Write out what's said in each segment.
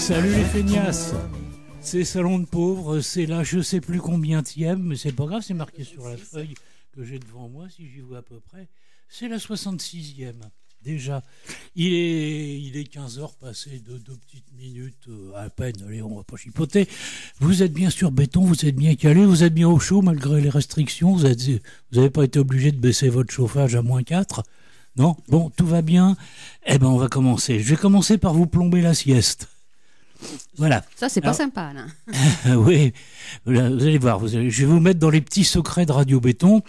Salut les feignasses C'est Salon de Pauvre, c'est là je sais plus combien tième, mais c'est pas grave, c'est marqué sur la feuille que j'ai devant moi, si j'y vois à peu près. C'est la 66e, déjà. Il est, il est 15 heures passées de deux petites minutes euh, à peine, allez, on va pas chipoter. Vous êtes bien sur béton, vous êtes bien calé, vous êtes bien au chaud malgré les restrictions, vous n'avez vous avez pas été obligé de baisser votre chauffage à moins 4. Non Bon, tout va bien Eh ben, on va commencer. Je vais commencer par vous plomber la sieste. Voilà. Ça, c'est pas sympa, là. oui, vous allez voir. je vais vous mettre dans les petits secrets de Radio Béton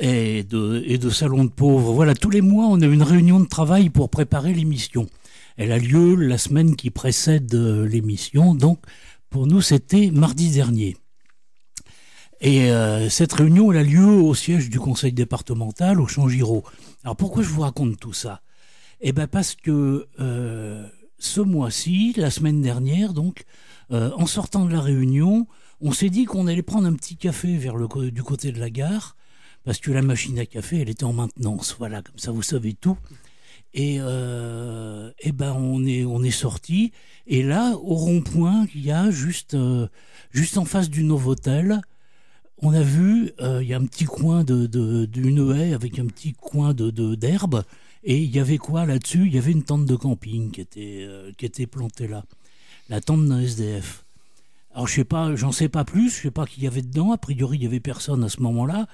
et de, et de Salon de Pauvres. Voilà, tous les mois, on a une réunion de travail pour préparer l'émission. Elle a lieu la semaine qui précède euh, l'émission. Donc, pour nous, c'était mardi dernier. Et euh, cette réunion, elle a lieu au siège du conseil départemental, au Champ Giraud. Alors pourquoi je vous raconte tout ça Eh bien parce que euh, ce mois-ci, la semaine dernière, donc, euh, en sortant de la réunion, on s'est dit qu'on allait prendre un petit café vers du côté de la gare, parce que la machine à café, elle était en maintenance. Voilà, comme ça, vous savez tout. Et, et euh, eh ben, on est, on est sorti. Et là, au rond-point y a juste, euh, juste en face du Novotel, on a vu, il y a un petit coin d'une de, de haie avec un petit coin d'herbe. Et il y avait quoi là-dessus Il y avait une tente de camping qui était, euh, qui était plantée là. La tente d'un SDF. Alors je sais pas, j'en sais pas plus, je sais pas qu'il y avait dedans. A priori, il y avait personne à ce moment-là.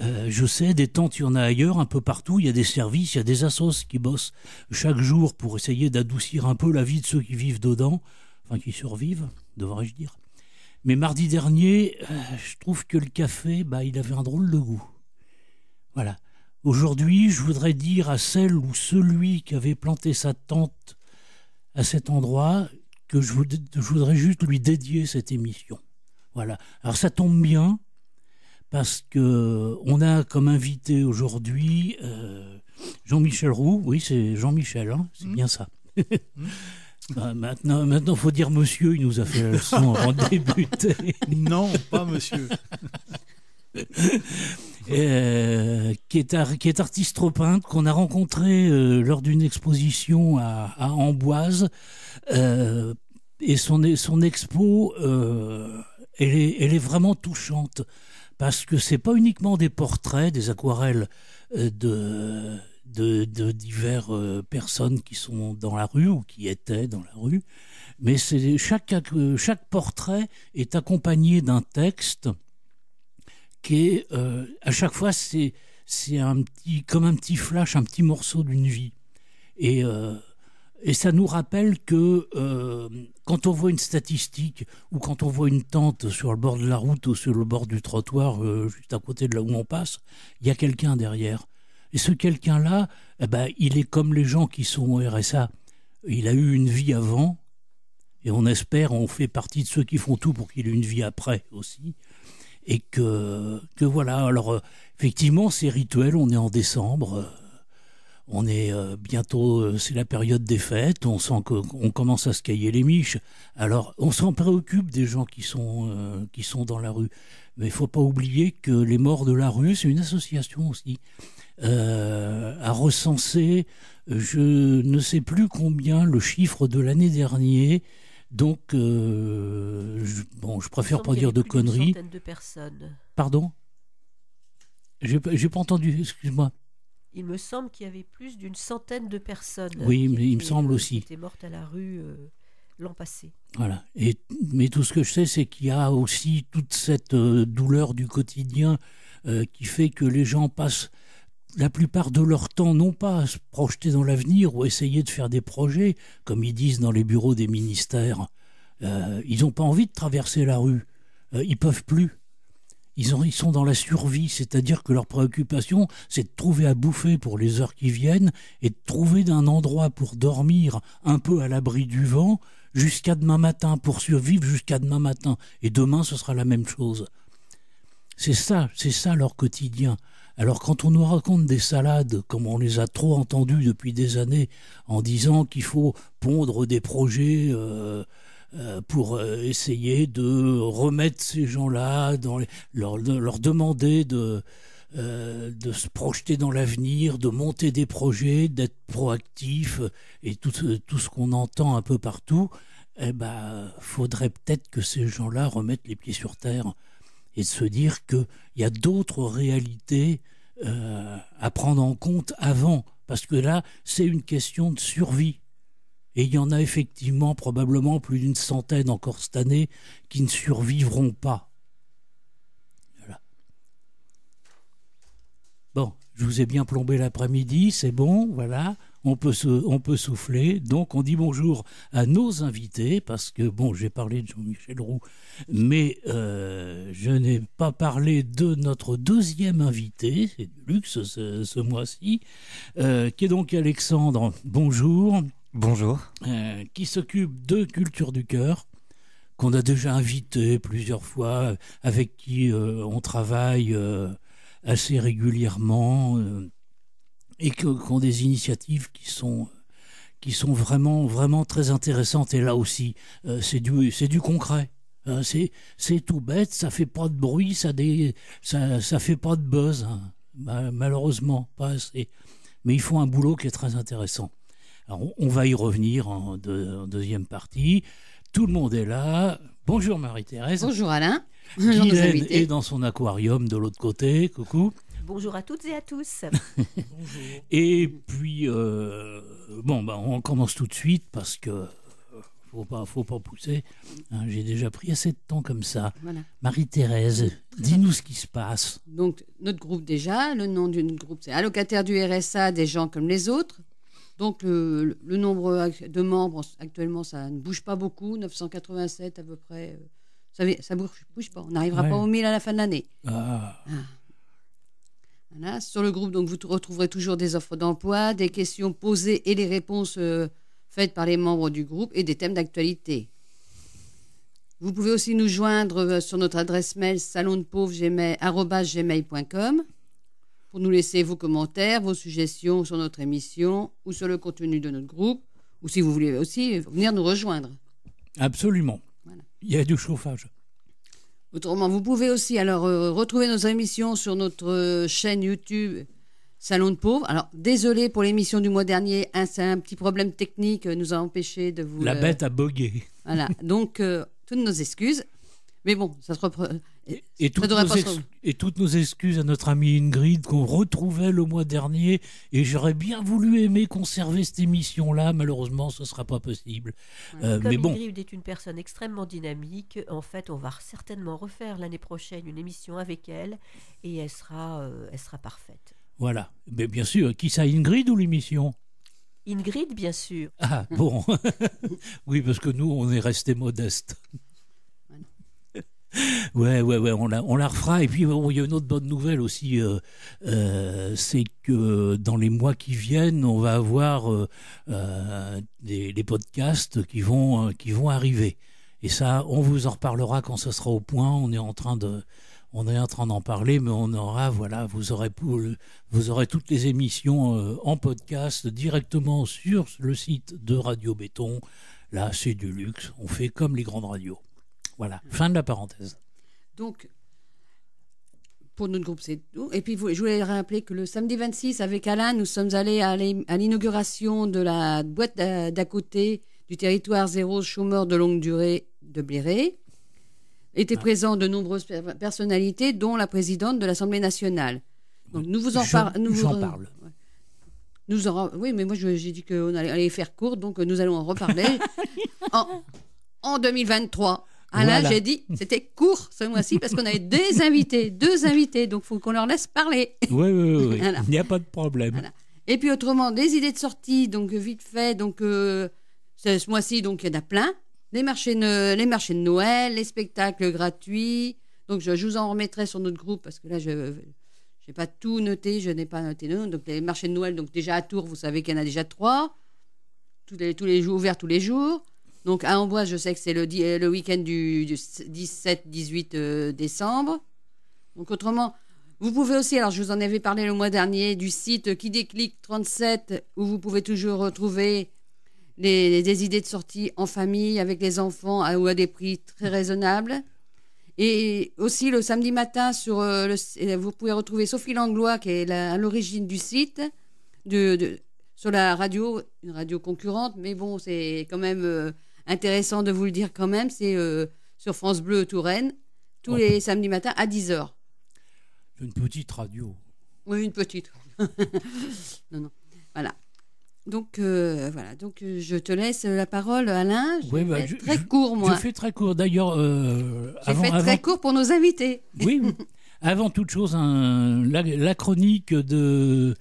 Euh, je sais, des tentes, il y en a ailleurs, un peu partout. Il y a des services, il y a des assos qui bossent chaque jour pour essayer d'adoucir un peu la vie de ceux qui vivent dedans, enfin qui survivent, devrais-je dire. Mais mardi dernier, euh, je trouve que le café, bah, il avait un drôle de goût. Voilà. Aujourd'hui, je voudrais dire à celle ou celui qui avait planté sa tente à cet endroit que je, voudrais juste lui dédier cette émission. Voilà. Alors ça tombe bien parce que on a comme invité aujourd'hui euh, Jean-Michel Roux. Oui, c'est Jean-Michel, hein, c'est mmh. bien ça. Mmh. Bah, maintenant, maintenant, faut dire Monsieur. Il nous a fait la leçon avant de non, pas Monsieur. Euh, qui, est artiste peintre qu'on a rencontré euh, lors d'une exposition à, Amboise. Euh, et son, expo, elle est, vraiment touchante parce que c'est pas uniquement des portraits, des aquarelles de de, divers personnes qui sont dans la rue ou qui étaient dans la rue, mais chaque portrait est accompagné d'un texte et euh, à chaque fois c'est un petit comme un petit flash, un petit morceau d'une vie. Et euh, et ça nous rappelle que euh, quand on voit une statistique ou quand on voit une tente sur le bord de la route ou sur le bord du trottoir, juste à côté de là où on passe, il y a quelqu'un derrière. Et ce quelqu'un-là, eh ben, il est comme les gens qui sont au RSA. Il a eu une vie avant, et on espère, on fait partie de ceux qui font tout pour qu'il ait une vie après aussi et que, que voilà. Alors, euh, effectivement, ces rituels, on est en décembre. Euh, on est euh, bientôt, c'est la période des fêtes, on sent qu'on commence à se cailler les miches. Alors, on s'en préoccupe des gens qui sont, qui sont dans la rue. Mais il faut pas oublier que les morts de la rue, c'est une association aussi, à recenser, je ne sais plus combien, le chiffre de l'année dernière, donc, euh, je, bon, je préfère pas dire de conneries. de personnes. Pardon J'ai pas entendu, excuse-moi. Il me semble qu'il y avait plus d'une centaine de personnes. Oui, mais il me semble euh, aussi. Qui étaient mortes à la rue euh, l'an passé. Voilà. Et, mais tout ce que je sais, c'est qu'il y a aussi toute cette douleur du quotidien qui fait que les gens passent la plupart de leur temps n'ont pas à se projeter dans l'avenir ou essayer de faire des projets, comme ils disent dans les bureaux des ministères. Euh, ils n'ont pas envie de traverser la rue. Euh, ils ne peuvent plus. Ils, ont, ils, sont dans la survie, c'est-à-dire que leur préoccupation, c'est de trouver à bouffer pour les heures qui viennent et de trouver d'un endroit pour dormir un peu à l'abri du vent jusqu'à demain matin, pour survivre jusqu'à demain matin. Et demain, ce sera la même chose. C'est ça, c'est ça leur quotidien. Alors quand on nous raconte des salades, comme on les a trop entendues depuis des années, en disant qu'il faut pondre des projets euh, euh, pour euh, essayer de remettre ces gens-là, leur, demander de, se projeter dans l'avenir, de monter des projets, d'être proactifs et tout, ce qu'on entend un peu partout, eh ben, faudrait peut-être que ces gens-là remettent les pieds sur terre et de se dire qu'il y a d'autres réalités euh, à prendre en compte avant, parce que là, c'est une question de survie. Et il y en a effectivement probablement plus d'une centaine encore cette année qui ne survivront pas. Bon, je vous ai bien plombé l'après-midi, c'est bon, voilà on peut, on peut souffler. Donc on dit bonjour à nos invités, parce que, bon, j'ai parlé de Jean-Michel Roux, mais euh, je n'ai pas parlé de notre deuxième invité, c'est de luxe ce, mois-ci, euh, qui est donc Alexandre. Bonjour. Bonjour. Euh, qui s'occupe de Culture du Cœur qu'on a déjà invité plusieurs fois, avec qui on travaille assez régulièrement et qui ont des initiatives qui sont qui sont vraiment vraiment très intéressantes et là aussi euh, c'est du c'est du concret hein. c'est tout bête ça fait pas de bruit ça ne ça, ça fait pas de buzz hein. bah, malheureusement pas mais ils font un boulot qui est très intéressant alors on, va y revenir en, deuxième partie tout le monde est là bonjour Marie-Thérèse bonjour Alain Bonjour est dans son aquarium de l'autre côté coucou Bonjour à toutes et à tous. et puis, euh, bon, bah, on commence tout de suite parce que euh, faut pas, faut pas pousser. Hein, j'ai déjà pris assez de temps comme ça. Marie-Thérèse, dis-nous ce qui se passe. Donc, notre groupe déjà, le nom du groupe, c'est Allocataire du RSA, des gens comme les autres. Donc, le, nombre de membres, actuellement, ça ne bouge pas beaucoup, 987 à peu près. Euh, ça ne bouge, pas, on n'arrivera pas aux 1000 à la fin de l'année. Ah. ah. Sur le groupe, donc, vous retrouverez toujours des offres d'emploi, des questions posées et les réponses euh, faites par les membres du groupe et des thèmes d'actualité. Vous pouvez aussi nous joindre euh, sur notre adresse mail salondepauvre.gmail.com pour nous laisser vos commentaires, vos suggestions sur notre émission ou sur le contenu de notre groupe, ou si vous voulez aussi venir nous rejoindre. Absolument. Il y a du chauffage. Autrement, vous pouvez aussi alors euh, retrouver nos émissions sur notre euh, chaîne YouTube Salon de Pauvres. Alors, désolé pour l'émission du mois dernier, hein, un petit problème technique euh, nous a empêché de vous. La bête a bogué. Voilà, donc toutes nos excuses. Mais bon, ça se reprend. Et, toutes nos excuses à notre amie Ingrid qu'on retrouvait le mois dernier. Et j'aurais bien voulu aimer conserver cette émission-là. Malheureusement, ce ne sera pas possible. Euh, mais bon. Ingrid est une personne extrêmement dynamique, en fait, on va certainement refaire l'année prochaine une émission avec elle et elle sera, euh, elle sera parfaite. Voilà. Mais bien sûr, qui ça, Ingrid ou l'émission Ingrid, bien sûr. Ah bon. oui, parce que nous, on est resté modestes ouais, ouais, ouais, on la, on la refera. Et puis, il y a une autre bonne nouvelle aussi, euh, euh, c'est que dans les mois qui viennent, on va avoir euh, des, podcasts qui vont, qui vont arriver. Et ça, on vous en reparlera quand ce sera au point. On est en train de, on est en train d'en parler, mais on aura, voilà, vous aurez, vous aurez toutes les émissions en podcast directement sur le site de Radio Béton. Là, c'est du luxe. On fait comme les grandes radios. Voilà, mm. fin de la parenthèse. Donc, pour notre groupe, c'est tout. Et puis, je voulais rappeler que le samedi 26, avec Alain, nous sommes allés à l'inauguration de la boîte d'à côté du territoire zéro chômeur de longue durée de Bléré. Étaient ah. présents de nombreuses personnalités, dont la présidente de l'Assemblée nationale. Donc, nous vous en, parlons. nous vous en parle. Nous en oui, mais moi, j'ai dit qu'on allait, faire court, donc euh, nous allons en reparler en, en 2023. Ah là j'ai dit, c'était court ce mois-ci parce qu'on avait des invités, deux invités, donc faut qu'on leur laisse parler. Oui, oui, oui. Il n'y a pas de problème. Et puis autrement, des idées de sortie, donc euh, vite fait, donc euh, ce mois-ci, donc il y en a plein. Les marchés, les marchés de Noël, les spectacles gratuits. Donc je, vous en remettrai sur notre groupe parce que là, je n'ai pas tout noté, je n'ai pas noté. Non, donc les marchés de Noël, donc déjà à Tours, vous savez qu'il y en a déjà trois. Tous les, tous les jours, ouverts tous les jours. Donc à Amboise, je sais que c'est le, le week-end du, 17-18 euh, décembre. Donc autrement, vous pouvez aussi, alors je vous en avais parlé le mois dernier, du site qui déclic 37, où vous pouvez toujours retrouver des idées de sortie en famille avec les enfants ou à des prix très raisonnables. Et aussi le samedi matin, sur euh, le, vous pouvez retrouver Sophie Langlois, qui est à l'origine du site, sur la radio, une radio concurrente, mais bon, c'est quand même euh, intéressant de vous le dire quand même, c'est euh, sur France Bleu Touraine, tous les samedis matins à 10h. Une petite radio. Oui, une petite. non, Voilà. Donc euh, voilà, donc euh, je te laisse la parole, Alain. Je bah, très court, moi. Je fais très court. D'ailleurs, j'ai fait très court pour nos invités. Oui. avant toute chose, la, chronique de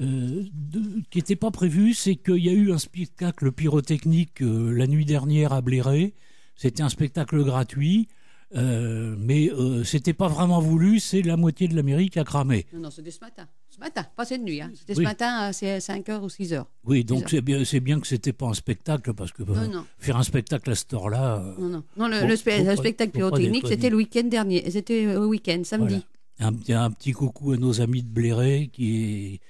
euh, de, qui n'était pas prévu, c'est qu'il y a eu un spectacle pyrotechnique euh, la nuit dernière à Bléré. C'était un spectacle gratuit. Euh, mais ce c'était pas vraiment voulu, c'est la moitié de l'Amérique qui a cramé. Non, non, c'était ce matin. Ce matin, pas cette nuit. Hein. C'était ce matin à 5h ou 6h. Oui, donc c'est bien, bien, que c'était pas un spectacle, parce que faire un spectacle à cette heure-là. non, non. le, spectacle pyrotechnique, c'était le week-end dernier. C'était le week-end, samedi. Un, un, petit coucou à nos amis de Bléré qui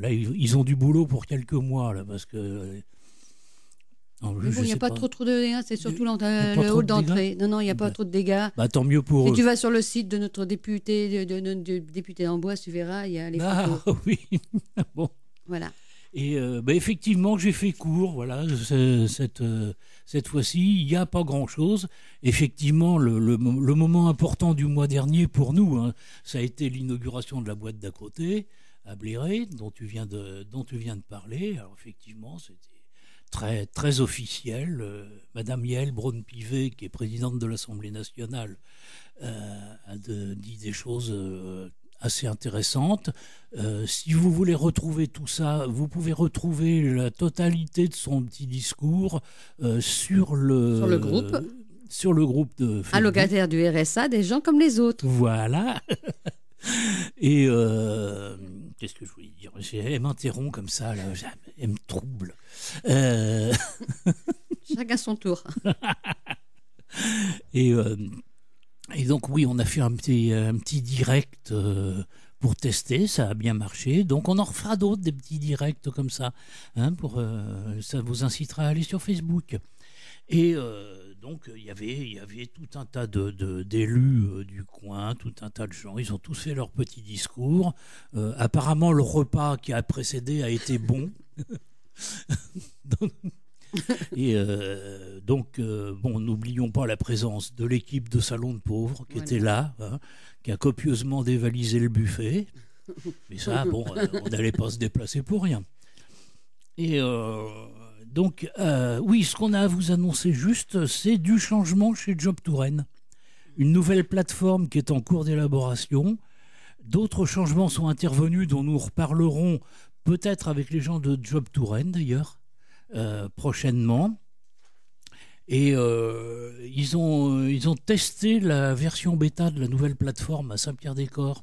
là, ils ont du boulot pour quelques mois, là, parce que. il n'y a pas, trop, de dégâts, c'est surtout le haut d'entrée. Non, non, il n'y a pas bah, trop de dégâts. Bah, tant mieux pour Et tu vas sur le site de notre député, de, de, député tu verras, il y a les ah, oui, bon. Voilà. Et euh, bah, effectivement, j'ai fait court, voilà, cette, euh, cette fois-ci, il n'y a pas grand-chose. Effectivement, le, le, moment important du mois dernier pour nous, hein, ça a été l'inauguration de la boîte d'à côté à Bléré, dont tu viens de, dont tu viens de parler. Alors effectivement, c'était très, très officiel. Euh, Madame Yael Braun-Pivet, qui est présidente de l'Assemblée nationale, euh, a dit des choses euh, assez intéressantes. si vous voulez retrouver tout ça, vous pouvez retrouver la totalité de son petit discours sur le, sur le groupe sur le groupe de allocataire du RSA, des gens comme les autres. Voilà. Et qu'est-ce que je voulais dire Elle m'interrompt comme ça, là, elle me trouble. Euh... Chacun son tour. et, euh, et donc, oui, on a fait un petit, un petit direct euh, pour tester, ça a bien marché. Donc, on en refera d'autres, des petits directs comme ça. Hein, pour, euh, ça vous incitera à aller sur Facebook. Et donc euh, il y avait tout un tas de, d'élus euh, du coin, tout un tas de gens. Ils ont tous fait leur petit discours. Euh, apparemment, le repas qui a précédé a été bon. et donc, bon, n'oublions pas la présence de l'équipe de Salon de Pauvres qui était là, hein, qui a copieusement dévalisé le buffet. Mais ça, bon, on n'allait pas se déplacer pour rien. Et donc, euh, oui, ce qu'on a à vous annoncer juste, c'est du changement chez Job Touraine. Une nouvelle plateforme qui est en cours d'élaboration. D'autres changements sont intervenus dont nous reparlerons peut-être avec les gens de Job Touraine d'ailleurs, euh, prochainement. Et euh, ils, ont, ils ont testé la version bêta de la nouvelle plateforme à Saint-Pierre-des-Corps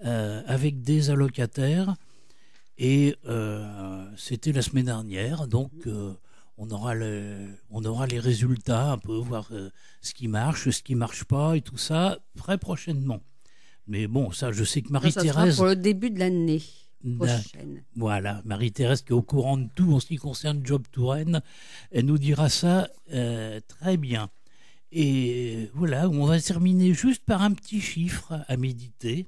avec des allocataires. Et euh, c'était la semaine dernière, donc mhm. euh, on, aura on aura les résultats, un peu voir euh, ce qui marche, ce qui marche pas et tout ça très prochainement. Mais bon, ça, je sais que Marie-Thérèse. Pour le début de l'année bah, prochaine. Voilà, Marie-Thérèse qui est au courant de tout en ce qui concerne Job Touraine, elle nous dira ça très bien. Et voilà, on va terminer juste par un petit chiffre à méditer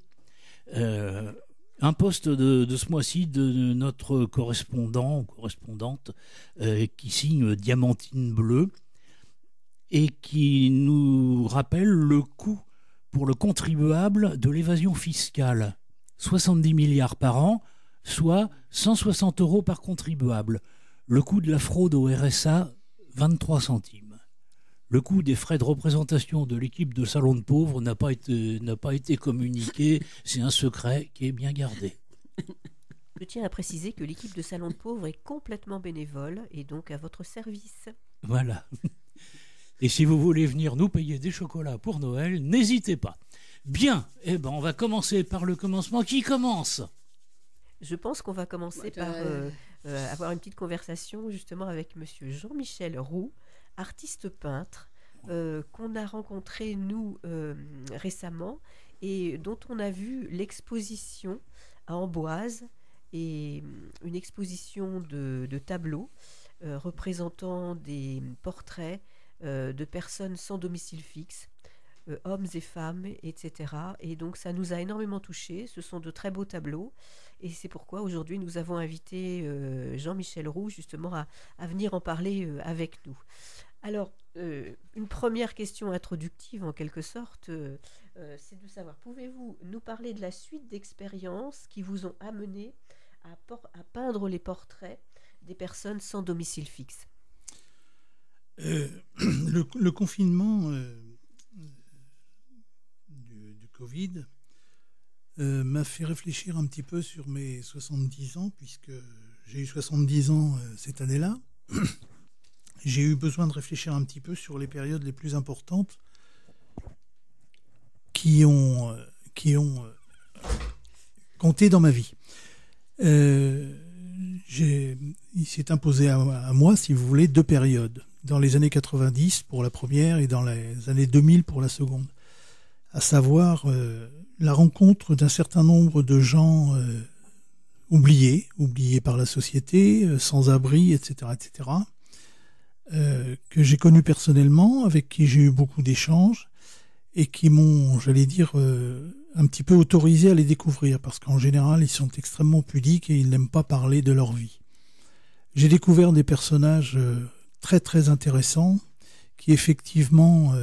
un poste de, ce mois-ci de notre correspondant correspondante euh, qui signe Diamantine Bleue et qui nous rappelle le coût pour le contribuable de l'évasion fiscale. 70 milliards par an, soit 160 euros par contribuable. Le coût de la fraude au RSA, 23 centimes. Le coût des frais de représentation de l'équipe de Salon de Pauvres n'a pas été, n'a pas été communiqué. C'est un secret qui est bien gardé. Je tiens à préciser que l'équipe de Salon de Pauvres est complètement bénévole et donc à votre service. Voilà. Et si vous voulez venir nous payer des chocolats pour Noël, n'hésitez pas. Bien, eh ben on va commencer par le commencement. Qui commence Je pense qu'on va commencer bah, par euh, euh, euh, avoir une petite conversation justement avec Monsieur Jean-Michel Roux, artiste peintre euh, qu'on a rencontré nous euh, récemment et dont on a vu l'exposition à Amboise et euh, une exposition de, tableaux représentant des portraits de personnes sans domicile fixe, hommes et femmes, etc. Et donc ça nous a énormément touchés, ce sont de très beaux tableaux, et c'est pourquoi aujourd'hui nous avons invité Jean-Michel Roux justement à, venir en parler avec nous. Alors, euh, une première question introductive en quelque sorte, euh, euh, c'est de savoir, pouvez-vous nous parler de la suite d'expériences qui vous ont amené à, peindre les portraits des personnes sans domicile fixe le, confinement du, du, Covid m'a fait réfléchir un petit peu sur mes 70 ans, puisque j'ai eu 70 ans cette année-là. j'ai eu besoin de réfléchir un petit peu sur les périodes les plus importantes qui ont, euh, qui ont euh, compté dans ma vie. Euh, il s'est imposé à, moi, si vous voulez, deux périodes. Dans les années 90 pour la première et dans les années 2000 pour la seconde. À savoir la rencontre d'un certain nombre de gens oubliés, oubliés par la société, sans abri, etc., etc., euh, que j'ai connus personnellement, avec qui j'ai eu beaucoup d'échanges et qui m'ont, j'allais dire, euh, un petit peu autorisé à les découvrir, parce qu'en général, ils sont extrêmement pudiques et ils n'aiment pas parler de leur vie. J'ai découvert des personnages euh, très très intéressants qui effectivement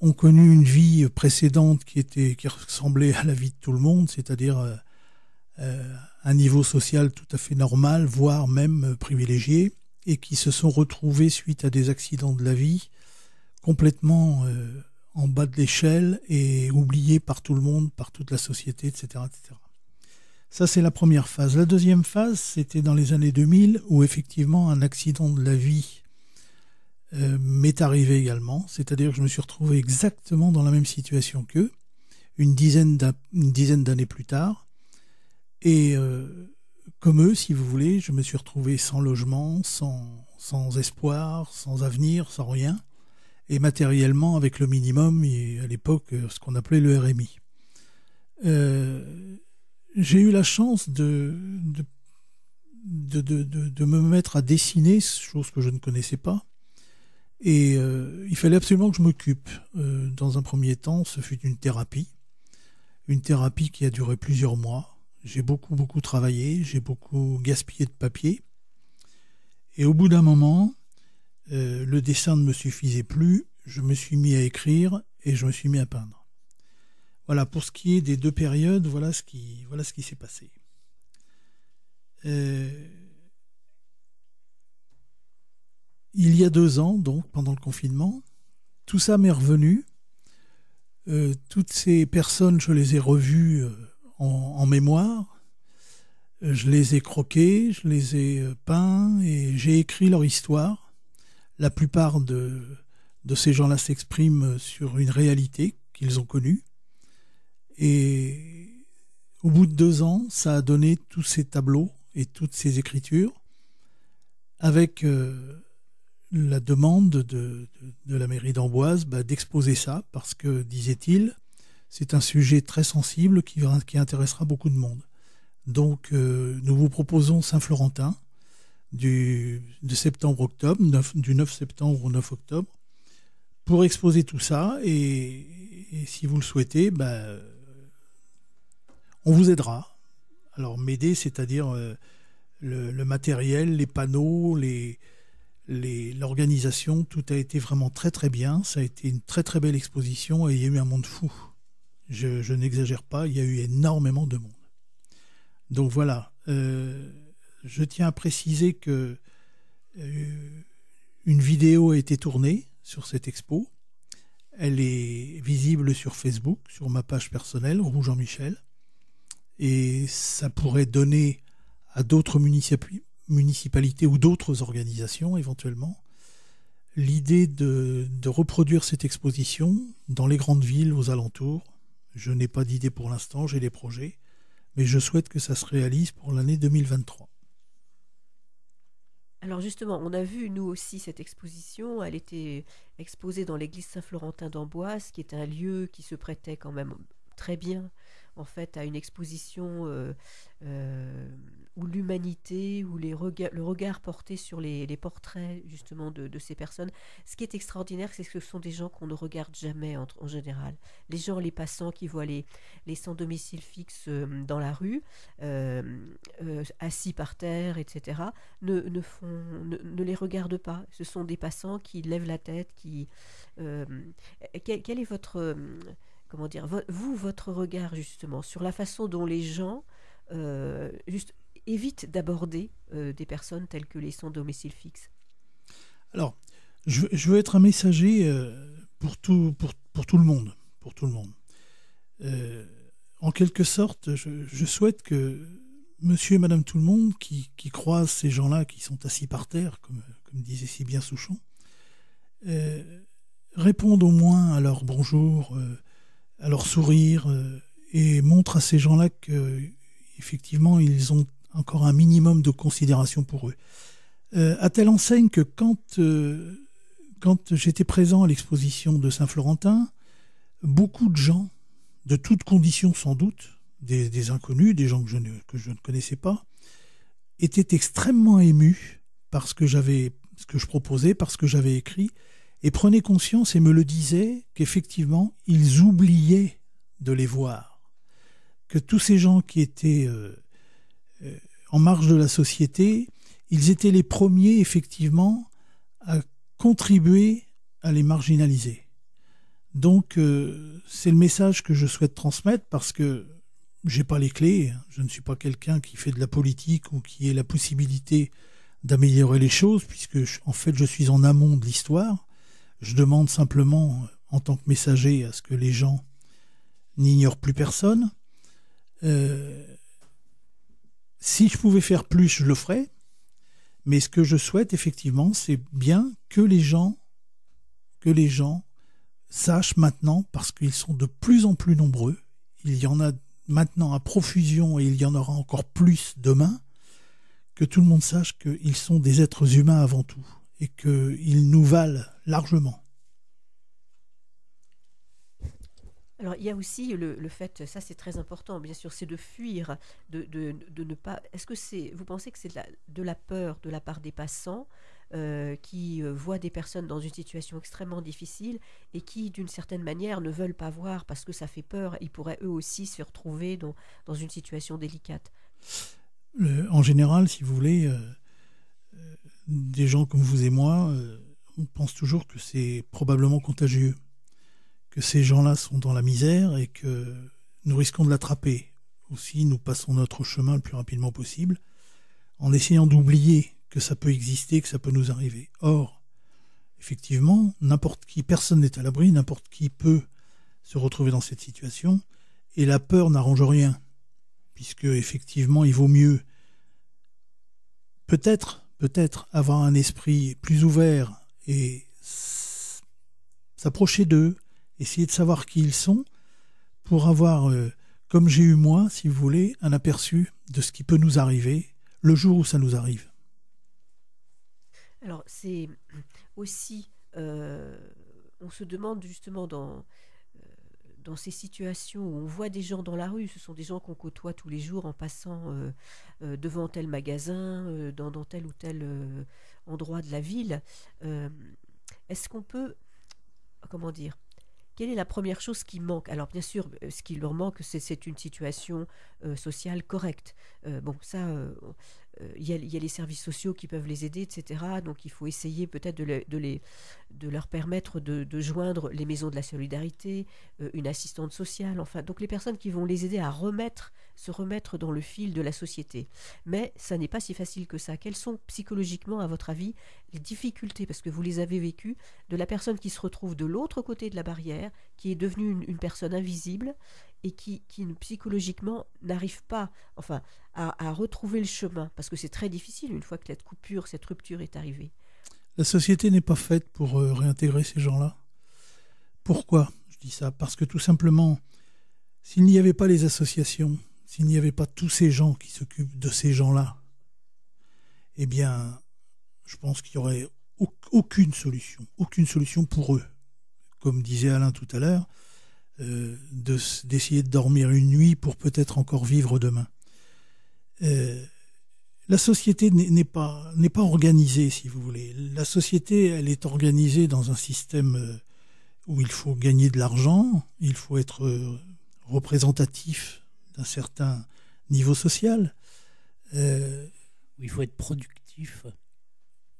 ont connu une vie précédente qui qui ressemblait à la vie de tout le monde, c'est-à-dire un niveau social tout à fait normal, voire même privilégié, et qui se sont retrouvés suite à des accidents de la vie complètement euh, en bas de l'échelle et oubliés par tout le monde, par toute la société, etc. Ça, c'est la première phase. La deuxième phase, c'était dans les années 2000, où effectivement un accident de la vie euh, m'est arrivé également. C'est-à-dire que je me suis retrouvé exactement dans la même situation qu'eux, une dizaine d'années plus tard. Et euh, comme eux, si vous voulez, je me suis retrouvé sans logement, sans, espoir, sans avenir, sans rien, et matériellement avec le minimum, et à l'époque euh, ce qu'on appelait le RMI. Euh, j'ai eu la chance de me mettre à dessiner, chose que je ne connaissais pas, et euh, il fallait absolument que je m'occupe. dans un premier temps, ce fut une thérapie, une thérapie qui a duré plusieurs mois j'ai beaucoup, beaucoup travaillé, j'ai beaucoup gaspillé de papier. Et au bout d'un moment, euh, le dessin ne me suffisait plus, je me suis mis à écrire et je me suis mis à peindre. Voilà, pour ce qui est des deux périodes, voilà ce qui, voilà ce qui s'est passé. Euh, il y a deux ans, donc, pendant le confinement, tout ça m'est revenu. Euh, toutes ces personnes, je les ai revues en, mémoire. Je les ai croqués, je les ai euh, peints et j'ai écrit leur histoire. La plupart de, ces gens-là s'expriment sur une réalité qu'ils ont connue. Et au bout de deux ans, ça a donné tous ces tableaux et toutes ces écritures avec euh, la demande de, la mairie d'Amboise bah, d'exposer ça parce que, disait-il, c'est un sujet très sensible qui, intéressera beaucoup de monde. Donc, euh, nous vous proposons Saint-Florentin du, de septembre-octobre, du 9 septembre au 9 octobre, pour exposer tout ça. Et, si vous le souhaitez, ben, on vous aidera. Alors, m'aider, c'est-à-dire euh, le, matériel, les panneaux, les, l'organisation, tout a été vraiment très très bien. Ça a été une très très belle exposition et il y a eu un monde fou je, n'exagère pas, il y a eu énormément de monde. Donc voilà, euh, je tiens à préciser que euh, une vidéo a été tournée sur cette expo. Elle est visible sur Facebook, sur ma page personnelle, Rouge Jean-Michel. Et ça pourrait donner à d'autres municipalités ou d'autres organisations éventuellement l'idée de reproduire cette exposition dans les grandes villes aux alentours je n'ai pas d'idée pour l'instant, j'ai des projets, mais je souhaite que ça se réalise pour l'année 2023. Alors justement, on a vu nous aussi cette exposition. Elle était exposée dans l'église Saint-Florentin d'Amboise, qui est un lieu qui se prêtait quand même très bien en fait à une exposition euh, euh, où l'humanité, où les le regard porté sur les, portraits justement de, ces personnes. Ce qui est extraordinaire, c'est que ce sont des gens qu'on ne regarde jamais en, en, général. Les gens, les passants qui voient les, sans domicile fixe euh, dans la rue, assis par terre, etc., ne, les regardent pas. Ce sont des passants qui lèvent la tête, qui... quel est votre comment dire, vous, votre regard justement sur la façon dont les gens euh, évitent d'aborder euh, des personnes telles que les sans domicile fixe Alors, je, veux être un messager euh, pour tout, pour, tout le monde. Pour tout le monde. en quelque sorte, je, souhaite que monsieur et madame tout le monde qui, croisent ces gens-là qui sont assis par terre, comme, disait si bien Souchon, répondent au moins à leur bonjour, à leur sourire euh, et montre à ces gens-là que effectivement ils ont encore un minimum de considération pour eux. a euh, à telle enseigne que quand, euh, quand j'étais présent à l'exposition de Saint-Florentin, beaucoup de gens, de toutes conditions sans doute, des, des inconnus, des gens que je, ne, que je ne connaissais pas, étaient extrêmement émus par que j'avais, ce que je proposais, par ce que j'avais écrit, et prenaient conscience et me le disait qu'effectivement, ils oubliaient de les voir. Que tous ces gens qui étaient euh, euh, en marge de la société, ils étaient les premiers, effectivement, à contribuer à les marginaliser. Donc, euh, c'est le message que je souhaite transmettre parce que j'ai pas les clés. Je ne suis pas quelqu'un qui fait de la politique ou qui ait la possibilité d'améliorer les choses, puisque en fait je suis en amont de l'histoire. Je demande simplement, en tant que messager, à ce que les gens n'ignorent plus personne. Euh, si je pouvais faire plus, je le ferais. Mais ce que je souhaite effectivement, c'est bien que les gens, que les gens sachent maintenant, parce qu'ils sont de plus en plus nombreux. Il y en a maintenant à profusion et il y en aura encore plus demain. Que tout le monde sache qu'ils sont des êtres humains avant tout et qu'ils nous valent largement. Alors il y a aussi le, fait, ça c'est très important, bien sûr, c'est de fuir, de, de, ne pas. Est-ce que c'est, vous pensez que c'est de, la, peur de la part des passants euh, qui euh, voient des personnes dans une situation extrêmement difficile et qui, d'une certaine manière, ne veulent pas voir parce que ça fait peur. Ils pourraient eux aussi se retrouver dans, dans une situation délicate. en général, si vous voulez, euh, des gens comme vous et moi, euh, on pense toujours que c'est probablement contagieux, que ces gens-là sont dans la misère et que nous risquons de l'attraper. Aussi, nous passons notre chemin le plus rapidement possible en essayant d'oublier que ça peut exister, que ça peut nous arriver. Or, effectivement, n'importe qui, personne n'est à l'abri, n'importe qui peut se retrouver dans cette situation, et la peur n'arrange rien, puisque effectivement, il vaut mieux peut-être peut-être avoir un esprit plus ouvert et s'approcher d'eux, essayer de savoir qui ils sont, pour avoir, euh, comme j'ai eu moi, si vous voulez, un aperçu de ce qui peut nous arriver le jour où ça nous arrive. Alors c'est aussi, euh, on se demande justement dans, dans ces situations où on voit des gens dans la rue, ce sont des gens qu'on côtoie tous les jours en passant euh, euh, devant tel magasin, euh, dans, tel ou tel endroit de la ville, est-ce qu'on peut, comment dire, quelle est la première chose qui manque Alors bien sûr, ce qui leur manque, c'est une situation sociale correcte. bon, ça, euh, il y, a les services sociaux qui peuvent les aider, etc. Donc il faut essayer peut-être de, leur permettre de, joindre les maisons de la solidarité, euh, une assistante sociale, enfin. Donc les personnes qui vont les aider à remettre, se remettre dans le fil de la société. Mais ça n'est pas si facile que ça. Quelles sont psychologiquement, à votre avis, les difficultés, parce que vous les avez vécues, de la personne qui se retrouve de l'autre côté de la barrière, qui est devenue une personne invisible, et qui, qui psychologiquement n'arrivent pas enfin, à, retrouver le chemin, parce que c'est très difficile une fois que cette coupure, cette rupture est arrivée. La société n'est pas faite pour euh, réintégrer ces gens-là. Pourquoi je dis ça Parce que tout simplement, s'il n'y avait pas les associations, s'il n'y avait pas tous ces gens qui s'occupent de ces gens-là, eh bien, je pense qu'il n'y aurait aucune solution, aucune solution pour eux. Comme disait Alain tout à l'heure, euh, de d'essayer de, dormir une nuit pour peut-être encore vivre demain. Euh, la société n'est pas, pas organisée, si vous voulez. La société, elle est organisée dans un système euh, où il faut gagner de l'argent, il faut être représentatif d'un certain niveau social. il faut être productif.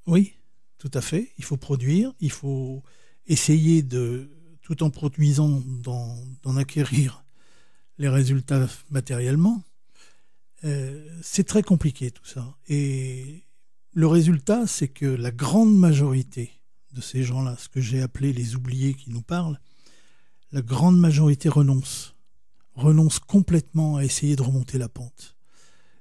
Oui, tout à fait. Il faut produire, il faut essayer de tout en produisant d'en acquérir les résultats matériellement, euh, c'est très compliqué tout ça. Et le résultat, c'est que la grande majorité de ces gens-là, ce que j'ai appelé les oubliés qui nous parlent, la grande majorité renonce, renonce complètement à essayer de remonter la pente.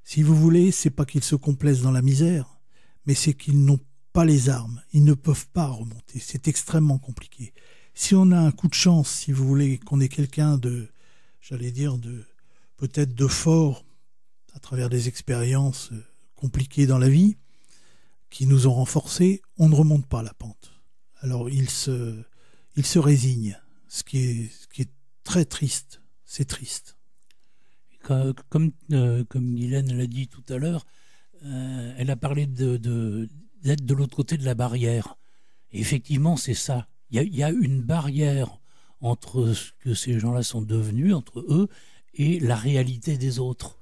Si vous voulez, c'est pas qu'ils se complaisent dans la misère, mais c'est qu'ils n'ont pas les armes, ils ne peuvent pas remonter, c'est extrêmement compliqué si on a un coup de chance, si vous voulez, qu'on ait quelqu'un de, j'allais dire, de peut-être de fort à travers des expériences euh, compliquées dans la vie, qui nous ont renforcés, on ne remonte pas la pente. Alors il se, il se résigne, ce qui est, ce qui est très triste. C'est triste. Euh, comme, Guylaine l'a dit tout à l'heure, euh, elle a parlé d'être de, de l'autre côté de la barrière. effectivement, c'est ça. Il y, a une barrière entre ce que ces gens-là sont devenus, entre eux, et la réalité des autres.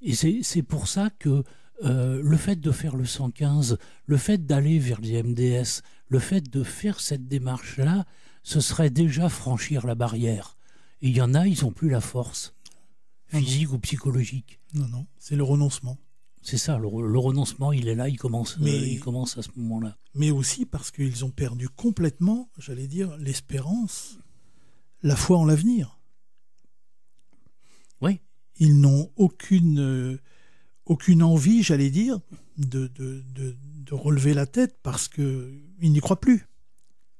Et c'est pour ça que euh, le fait de faire le 115, le fait d'aller vers les MDS, le fait de faire cette démarche-là, ce serait déjà franchir la barrière. Et il y en a, ils n'ont plus la force, physique ou psychologique. Non, non, c'est le renoncement. C'est ça, le, renoncement, il est là, il commence, euh, il commence à ce moment-là. Mais aussi parce qu'ils ont perdu complètement, j'allais dire, l'espérance, la foi en l'avenir. Oui. Ils n'ont aucune, euh, aucune envie, j'allais dire, de, de, relever la tête parce qu'ils n'y croient plus.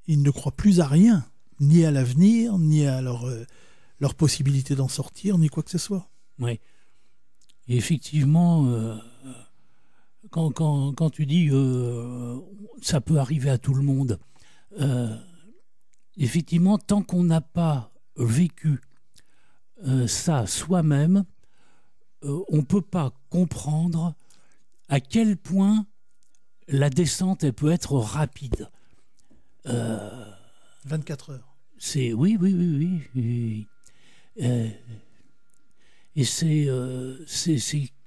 Ils ne croient plus à rien, ni à l'avenir, ni à leur, euh, leur possibilité d'en sortir, ni quoi que ce soit. Oui. effectivement quand, tu dis euh, ça peut arriver à tout le monde, euh, effectivement, tant qu'on n'a pas vécu euh, ça soi-même, on ne peut pas comprendre à quel point la descente elle peut être rapide. 24 heures. C'est oui, oui, oui, oui. oui. et c'est c'est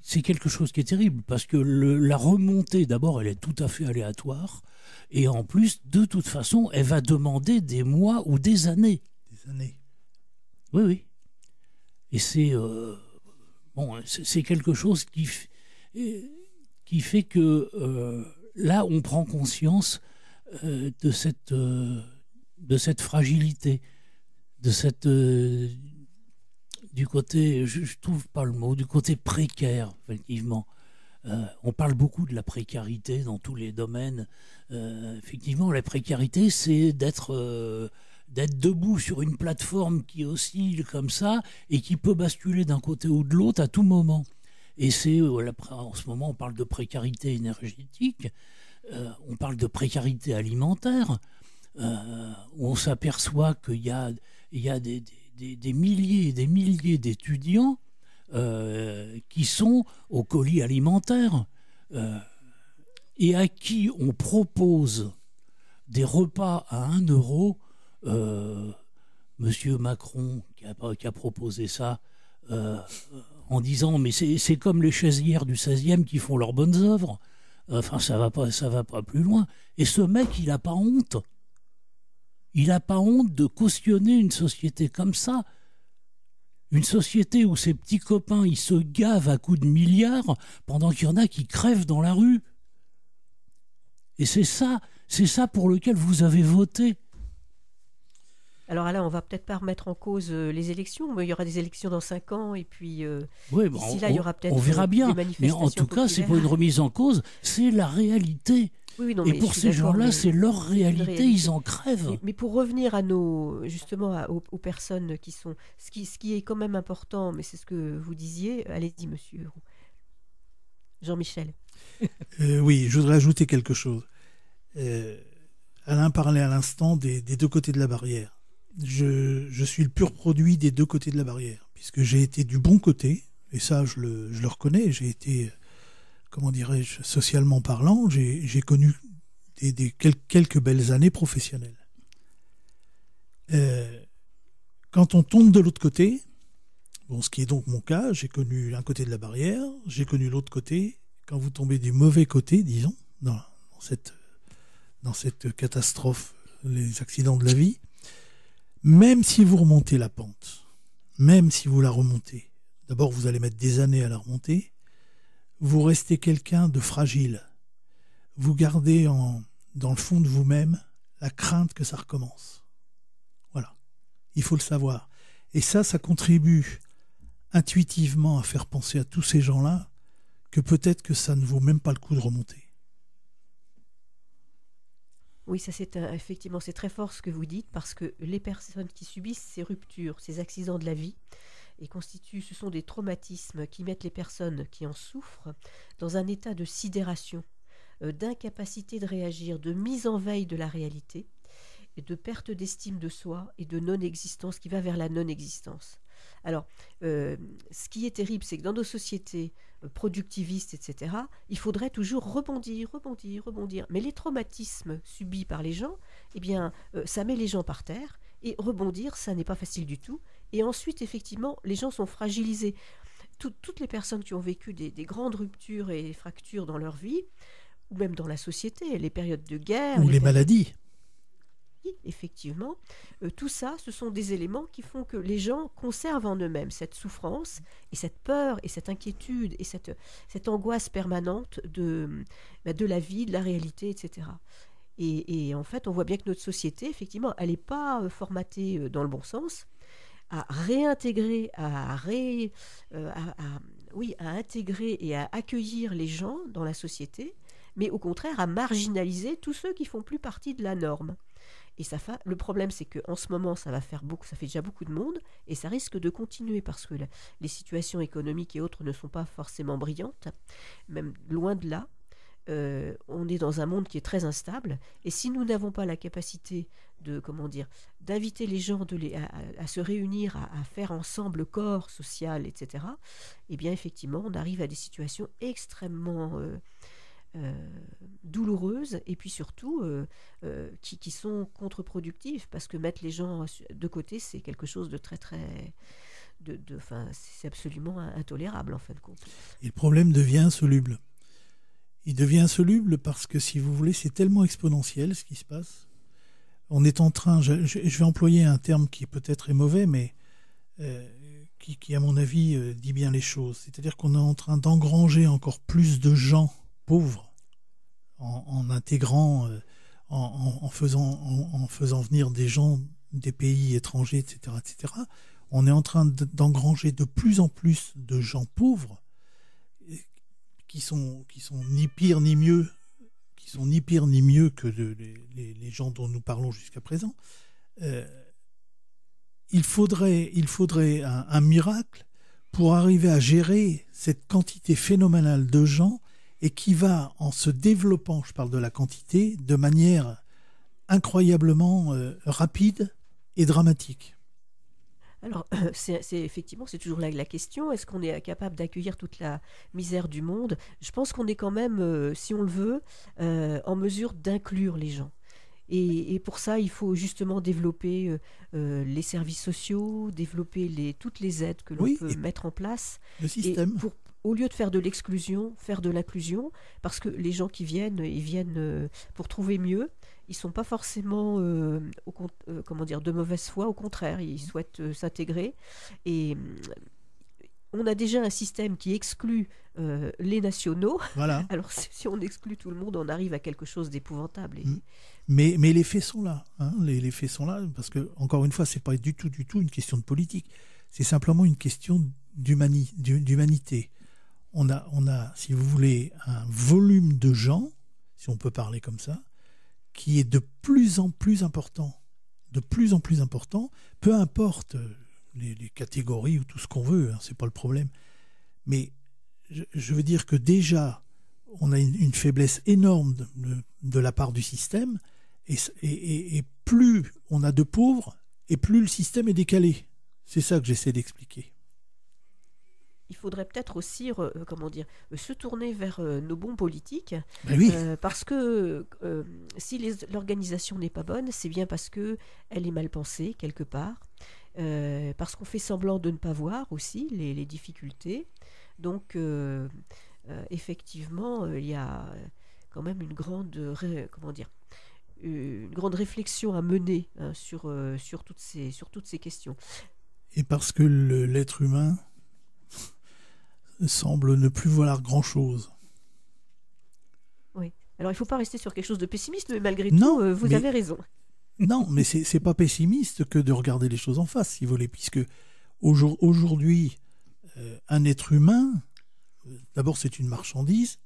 c'est quelque chose qui est terrible parce que la remontée, d'abord, elle est tout à fait aléatoire. Et en plus, de toute façon, elle va demander des mois ou des années. Des années. Oui, oui. Et c'est euh, bon, c'est quelque chose qui, qui fait que euh, là, on prend conscience euh, de cette de cette fragilité, de cette du côté, je, trouve pas le mot, du côté précaire, effectivement. Euh, on parle beaucoup de la précarité dans tous les domaines. Euh, effectivement, la précarité, c'est euh, d'être debout sur une plateforme qui oscille comme ça et qui peut basculer d'un côté ou de l'autre à tout moment. Et c'est en ce moment, on parle de précarité énergétique, on parle de précarité alimentaire, on s'aperçoit qu'il y a, il des des, milliers et des milliers d'étudiants euh, qui sont au colis alimentaire euh, et à qui on propose des repas à 1 euro. Euh, Monsieur Macron qui a, proposé ça en disant mais c'est comme les chaisières du 16e qui font leurs bonnes œuvres. Enfin ça va pas ça va pas plus loin. Et ce mec il n'a pas honte. Il n'a pas honte de cautionner une société comme ça. Une société où ses petits copains, ils se gavent à coups de milliards pendant qu'il y en a qui crèvent dans la rue. Et c'est ça, c'est ça pour lequel vous avez voté. Alors là, on va peut-être pas remettre en cause euh, les élections, mais il y aura des élections dans cinq ans, et puis euh, on, il y aura peut-être. On verra bien. mais en tout cas, c'est pas une remise en cause, c'est la réalité et pour ces gens-là, c'est leur réalité, ils en crèvent. Mais, pour revenir à nos, justement, aux, personnes qui sont, ce qui, ce qui est quand même important, mais c'est ce que vous disiez. Allez-y, Monsieur Jean-Michel. Euh, oui, je voudrais ajouter quelque chose. Euh, Alain parlait à l'instant des, deux côtés de la barrière. Je, suis le pur produit des deux côtés de la barrière, puisque j'ai été du bon côté, et ça, je le reconnais. J'ai été comment dirais-je, socialement parlant, j'ai connu des, quelques belles années professionnelles. Euh, quand on tombe de l'autre côté, bon, ce qui est donc mon cas, j'ai connu un côté de la barrière, j'ai connu l'autre côté. Quand vous tombez du mauvais côté, disons, cette, dans cette catastrophe, les accidents de la vie, même si vous remontez la pente, même si vous la remontez, d'abord vous allez mettre des années à la remonter, vous restez quelqu'un de fragile. Vous gardez en, dans le fond de vous-même la crainte que ça recommence. Voilà. Il faut le savoir. Et ça, ça contribue intuitivement à faire penser à tous ces gens-là que peut-être que ça ne vaut même pas le coup de remonter. Oui, ça c'est euh, effectivement c'est très fort ce que vous dites parce que les personnes qui subissent ces ruptures, ces accidents de la vie, et constituent, ce sont des traumatismes qui mettent les personnes qui en souffrent dans un état de sidération, euh, d'incapacité de réagir, de mise en veille de la réalité, et de perte d'estime de soi et de non-existence qui va vers la non-existence. Alors, euh, ce qui est terrible, c'est que dans nos sociétés euh, productivistes, etc., il faudrait toujours rebondir, rebondir, rebondir. Mais les traumatismes subis par les gens, eh bien, ça met les gens par terre. Et rebondir, ça n'est pas facile du tout. Et ensuite, effectivement, les gens sont fragilisés. toutes les personnes qui ont vécu des, grandes ruptures et fractures dans leur vie, ou même dans la société, les périodes de guerre. Ou les, maladies. maladies. Effectivement, euh, tout ça, ce sont des éléments qui font que les gens conservent en eux-mêmes cette souffrance et cette peur et cette inquiétude et cette, angoisse permanente bah, de, la vie, de la réalité, etc. Et, et en fait, on voit bien que notre société, effectivement, elle n'est pas euh, formatée euh, dans le bon sens à réintégrer, euh, à, oui, à intégrer et à accueillir les gens dans la société, mais au contraire à marginaliser tous ceux qui font plus partie de la norme. Et ça le problème, c'est qu'en ce moment, ça va faire beaucoup, ça fait déjà beaucoup de monde, et ça risque de continuer parce que les situations économiques et autres ne sont pas forcément brillantes, même loin de là. Euh, on est dans un monde qui est très instable, et si nous n'avons pas la capacité de comment dire d'inviter les gens à, se réunir, à, faire ensemble corps social, etc. et eh bien effectivement, on arrive à des situations extrêmement euh, euh, douloureuses et puis surtout euh, qui, sont contre-productives parce que mettre les gens de côté, c'est quelque chose de très très de, de c'est absolument intolérable en fin de compte. Et le problème devient insoluble. Il devient insoluble parce que si vous voulez, c'est tellement exponentiel ce qui se passe on est en train, je, vais employer un terme qui peut-être est mauvais, mais euh, qui, à mon avis, euh, dit bien les choses. C'est-à-dire qu'on est en train d'engranger encore plus de gens pauvres en, intégrant, euh, en, en, faisant, en, faisant, venir des gens des pays étrangers, etc., etc. On est en train d'engranger de plus en plus de gens pauvres qui sont, qui sont ni pires ni mieux ni pire ni mieux que les, gens dont nous parlons jusqu'à présent. Euh, il faudrait, il faudrait un, miracle pour arriver à gérer cette quantité phénoménale de gens et qui va, en se développant, je parle de la quantité, de manière incroyablement euh, rapide et dramatique. Alors, c'est effectivement, c'est toujours là la question. Est-ce qu'on est capable d'accueillir toute la misère du monde Je pense qu'on est quand même, euh, si on le veut, euh, en mesure d'inclure les gens. Et, pour ça, il faut justement développer euh, les services sociaux, développer toutes les aides que l'on peut mettre en place. Le système. pour, au lieu de faire de l'exclusion, faire de l'inclusion, parce que les gens qui viennent, ils viennent pour trouver mieux ils sont pas forcément euh, au, euh, comment dire de mauvaise foi au contraire ils souhaitent euh, s'intégrer et on a déjà un système qui exclut les nationaux. Voilà. Alors si on exclut tout le monde, on arrive à quelque chose d'épouvantable. Mm. Mais, mais les faits sont là. Hein, les, les, faits sont là parce que encore une fois, c'est pas du tout du tout une question de politique. C'est simplement une question d'humanité. On a on a si vous voulez un volume de gens, si on peut parler comme ça, qui est de plus en plus important, de plus en plus important, peu importe euh, les, catégories ou tout ce qu'on veut, ce hein, c'est pas le problème. Mais je, veux dire que déjà, on a une, faiblesse énorme de, la part du système, et plus on a de pauvres, et plus le système est décalé. C'est ça que j'essaie d'expliquer il faudrait peut-être aussi, euh, comment dire, euh, se tourner vers euh, nos bons politiques, bah parce que si l'organisation n'est pas bonne, c'est bien parce que elle est mal pensée quelque part, parce qu'on fait semblant de ne pas voir aussi les, difficultés. Donc, effectivement, il y a quand même une grande, comment dire, une grande réflexion à mener hein, sur, sur, toutes ces, sur toutes ces questions. Et parce que l'être humain semble ne plus vouloir grand-chose. Oui. Alors il ne faut pas rester sur quelque chose de pessimiste, mais malgré tout, euh, vous avez raison. Non, mais c'est n'est pas pessimiste que de regarder les choses en face, si vous voulez, puisque aujourd'hui, euh, un être humain, euh, d'abord c'est une marchandise,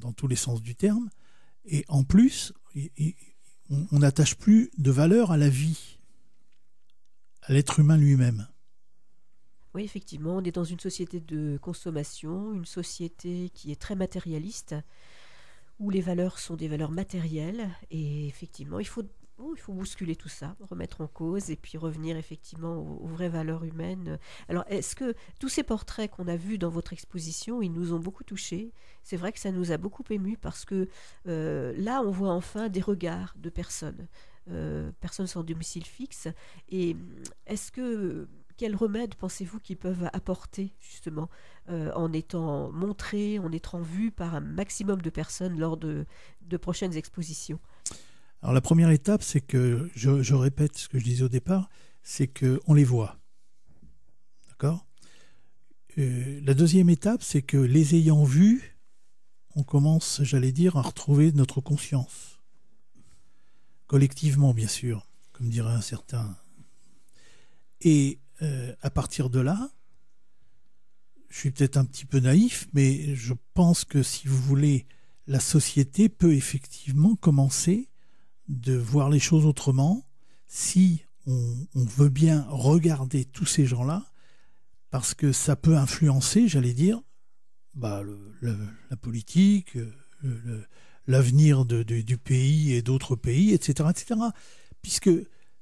dans, tous les sens du terme, et en plus, on n'attache plus de valeur à la vie, à l'être humain lui-même. Oui, effectivement, on est dans une société de consommation, une société qui est très matérialiste, où les valeurs sont des valeurs matérielles. Et effectivement, il faut, oh, il faut bousculer tout ça, remettre en cause et puis revenir effectivement aux, vraies valeurs humaines. Alors, est-ce que tous ces portraits qu'on a vus dans votre exposition, ils nous ont beaucoup touchés C'est vrai que ça nous a beaucoup émus parce que euh, là, on voit enfin des regards de personnes, euh, personnes sans domicile fixe. Et est-ce que quels remèdes pensez-vous qu'ils peuvent apporter justement euh, en étant montrés, en étant vus par un maximum de personnes lors de, de prochaines expositions Alors la première étape, c'est que, je, répète ce que je disais au départ, c'est que on les voit. D'accord euh, La deuxième étape, c'est que les ayant vus, on commence, j'allais dire, à retrouver notre conscience. Collectivement, bien sûr, comme dirait un certain. Et euh, à partir de là, je suis peut-être un petit peu naïf, mais je pense que si vous voulez, la société peut effectivement commencer de voir les choses autrement si on, veut bien regarder tous ces gens-là, parce que ça peut influencer, j'allais dire, bah, la politique, euh, l'avenir du pays et d'autres pays, etc., etc. Puisque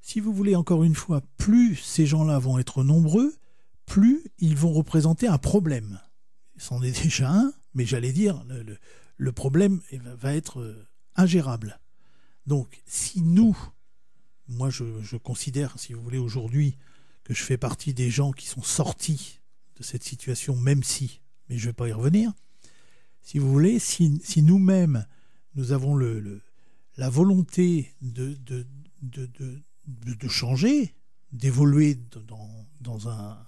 si vous voulez, encore une fois, plus ces gens-là vont être nombreux, plus ils vont représenter un problème. C'en est déjà un, mais j'allais dire, le, problème va être euh, ingérable. Donc, si nous, moi je, considère, si vous voulez, aujourd'hui, que je fais partie des gens qui sont sortis de cette situation, même si, mais je ne vais pas y revenir, si vous voulez, si, nous-mêmes, nous avons la volonté de de, changer, d'évoluer dans, un,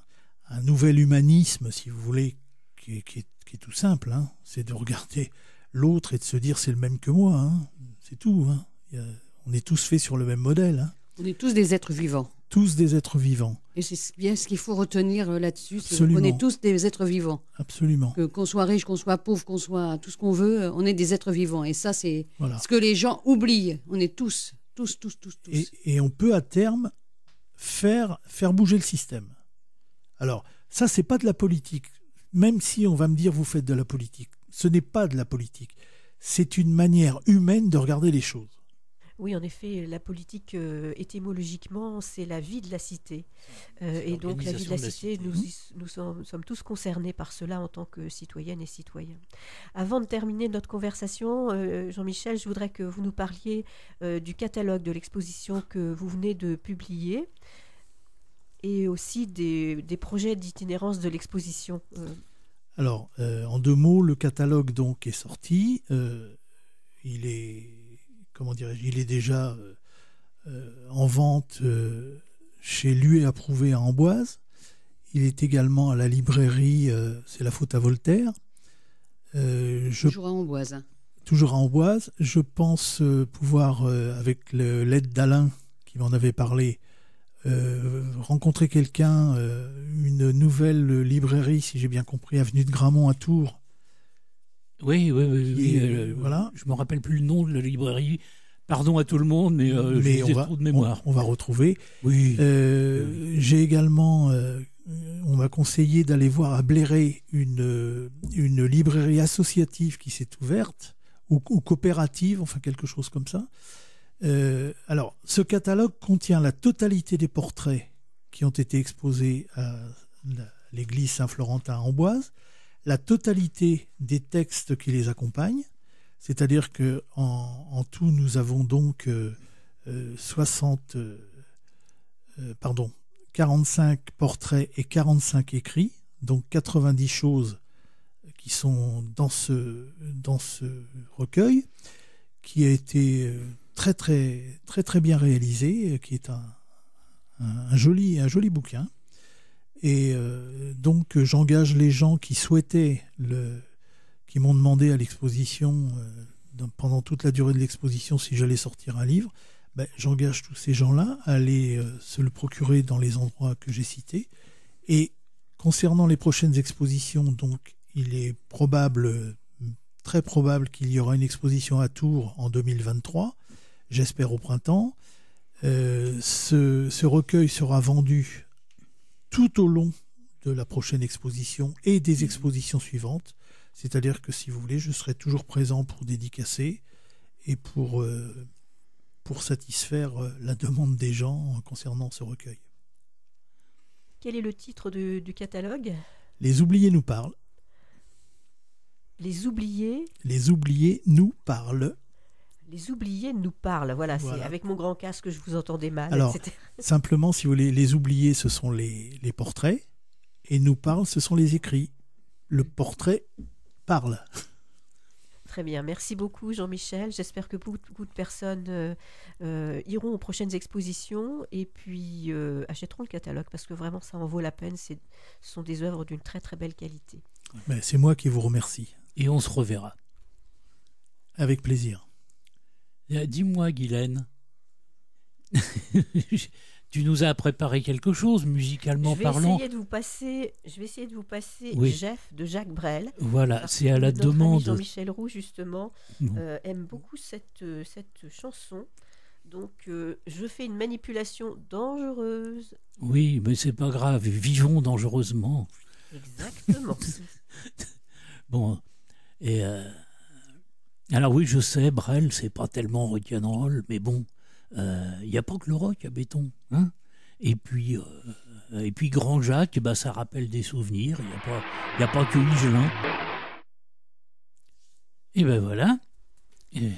nouvel humanisme, si vous voulez, qui, est, tout simple. Hein. C'est de regarder l'autre et de se dire c'est le même que moi. Hein. C'est tout. Hein. on est tous faits sur le même modèle. On est tous des êtres vivants. Tous des êtres vivants. Et c'est bien ce qu'il faut retenir euh, là-dessus. c'est On est tous des êtres vivants. Absolument. Que, qu'on soit riche, qu'on soit pauvre, qu'on soit tout ce qu'on veut, euh, on est des êtres vivants. Et ça, c'est ce que les gens oublient. On est tous tous, tous, tous, Et, et, on peut à terme faire, faire bouger le système. Alors, ça, c'est pas de la politique. Même si on va me dire vous faites de la politique, ce n'est pas de la politique. C'est une manière humaine de regarder les choses. Oui, en effet, la politique euh, étymologiquement, c'est la vie de la cité. Euh, et donc la vie de la, cité, Nous, sommes, tous concernés par cela en tant que citoyennes et citoyens. Avant de terminer notre conversation, euh, Jean-Michel, je voudrais que vous nous parliez du catalogue de l'exposition que vous venez de publier et aussi des, des projets d'itinérance de l'exposition. Alors, en deux mots, le catalogue donc est sorti. il est comment dirais-je, il est déjà euh, euh, en vente euh, chez l'UE Approuvé à Amboise. Il est également à la librairie, c'est la faute à Voltaire. toujours à Amboise. Toujours à Amboise. Je pense pouvoir, avec l'aide d'Alain qui m'en avait parlé, rencontrer quelqu'un, une nouvelle librairie, si j'ai bien compris, avenue de Grammont à Tours, oui, oui, oui. Euh, voilà. Je me rappelle plus le nom de la librairie. Pardon à tout le monde, mais, euh, trop de mémoire. On, va retrouver. Oui. Euh, j'ai également. on m'a conseillé d'aller voir à Bléré une, une librairie associative qui s'est ouverte, ou, ou, coopérative, enfin quelque chose comme ça. alors, ce catalogue contient la totalité des portraits qui ont été exposés à l'église Saint-Florentin-Amboise, la totalité des textes qui les accompagnent, c'est-à-dire que en, tout nous avons donc 45 euh, euh, euh, portraits et 45 écrits, donc 90 choses qui sont dans ce, dans ce recueil, qui a été très très très très bien réalisé, qui est un joli, un joli bouquin. Et euh, donc j'engage les gens qui souhaitaient, qui m'ont demandé à l'exposition, euh, pendant toute la durée de l'exposition, si j'allais sortir un livre, ben, j'engage tous ces gens-là à aller euh, se le procurer dans les endroits que j'ai cités. Et concernant les prochaines expositions, donc il est probable, très probable qu'il y aura une exposition à Tours en 2023, j'espère au printemps. ce recueil sera vendu tout au long de la prochaine exposition et des mhm. expositions suivantes. C'est-à-dire que si vous voulez, je serai toujours présent pour dédicacer et pour, euh, pour satisfaire euh, la demande des gens concernant ce recueil. Quel est le titre du, du catalogue Les oubliés nous parlent. Les oubliés Les oubliés nous parlent. Les oubliés nous parlent. Voilà, c'est avec mon grand casque que je vous entendais mal. Alors, simplement, si vous voulez, les oubliés, ce sont les, portraits, et nous parlent, ce sont les écrits. Le portrait parle. Très bien, merci beaucoup Jean-Michel. J'espère que beaucoup de personnes euh, euh, iront aux prochaines expositions et puis euh, achèteront le catalogue parce que vraiment ça en vaut la peine. Ce sont des œuvres d'une très très belle qualité. C'est moi qui vous remercie. Et on se reverra. Avec plaisir. Dis-moi, Guylaine, tu nous as préparé quelque chose musicalement je vais parlant. Essayer de vous passer, je vais essayer de vous passer Jeff de Jacques Brel. Voilà, c'est à la demande. Jean-Michel Roux, justement, euh, aime beaucoup cette, euh, cette chanson. Donc, euh, je fais une manipulation dangereuse. Oui, mais c'est pas grave. Vivons dangereusement. Exactement. bon, et. Alors oui, je sais, Brel, c'est pas tellement rock'n'roll, mais bon, il euh, n'y a pas que le rock à béton. Hein et puis, euh, et puis Grand Jacques, bah, ça rappelle des souvenirs. Il n'y a, pas, y a pas que Higelin. Et ben voilà.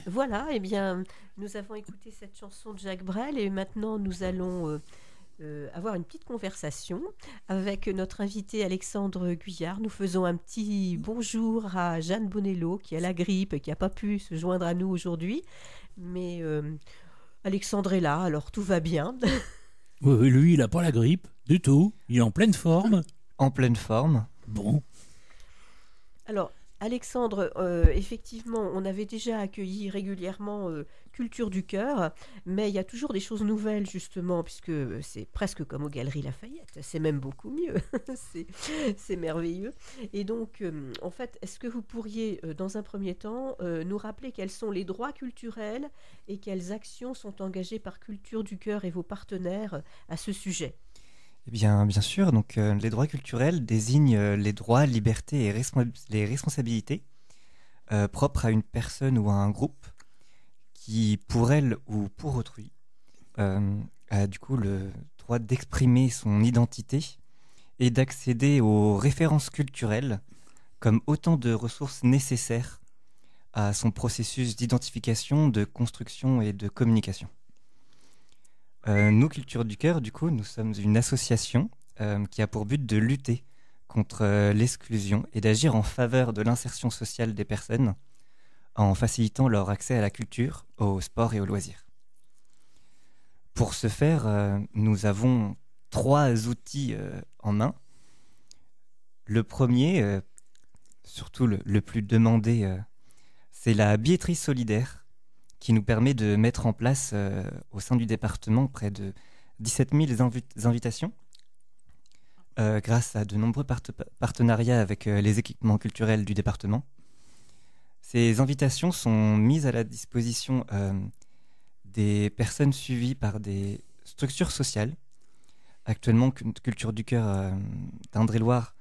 Voilà, et eh bien, nous avons écouté cette chanson de Jacques Brel et maintenant nous allons... Euh, euh, avoir une petite conversation avec notre invité Alexandre Guyard. Nous faisons un petit bonjour à Jeanne Bonello qui a la grippe et qui n'a pas pu se joindre à nous aujourd'hui. Mais euh, Alexandre est là, alors tout va bien. oui, lui, il n'a pas la grippe du tout. Il est en pleine forme. En pleine forme. Bon. Alors, Alexandre, euh, effectivement, on avait déjà accueilli régulièrement euh, Culture du Cœur, mais il y a toujours des choses nouvelles, justement, puisque euh, c'est presque comme aux Galeries Lafayette, c'est même beaucoup mieux, c'est merveilleux. Et donc, en fait, est-ce que vous pourriez, dans un premier temps, nous rappeler quels sont les droits culturels et quelles actions sont engagées par Culture du Cœur et vos partenaires à ce sujet eh bien, sûr. Donc, euh, les droits culturels désignent euh, les droits, libertés et responsabilités euh, propres à une personne ou à un groupe qui, pour elle ou pour autrui, a du coup le droit d'exprimer son identité et d'accéder aux références culturelles comme autant de ressources nécessaires à son processus d'identification, de construction et de communication. Euh, nous, Culture du Cœur, du coup, nous sommes une association euh, qui a pour but de lutter contre euh, l'exclusion et d'agir en faveur de l'insertion sociale des personnes en facilitant leur accès à la culture, au sport et aux loisirs. Pour ce faire, nous avons trois outils en main. Le premier, surtout le, le, plus demandé, c'est la billetterie solidaire qui nous permet de mettre en place euh, au sein du département près de 17 000 invitations euh, grâce à de nombreux partenariats avec euh, les équipements culturels du département. Ces invitations sont mises à la disposition des personnes suivies par des structures sociales. Actuellement, Culture du Cœur d'Indre-et-Loire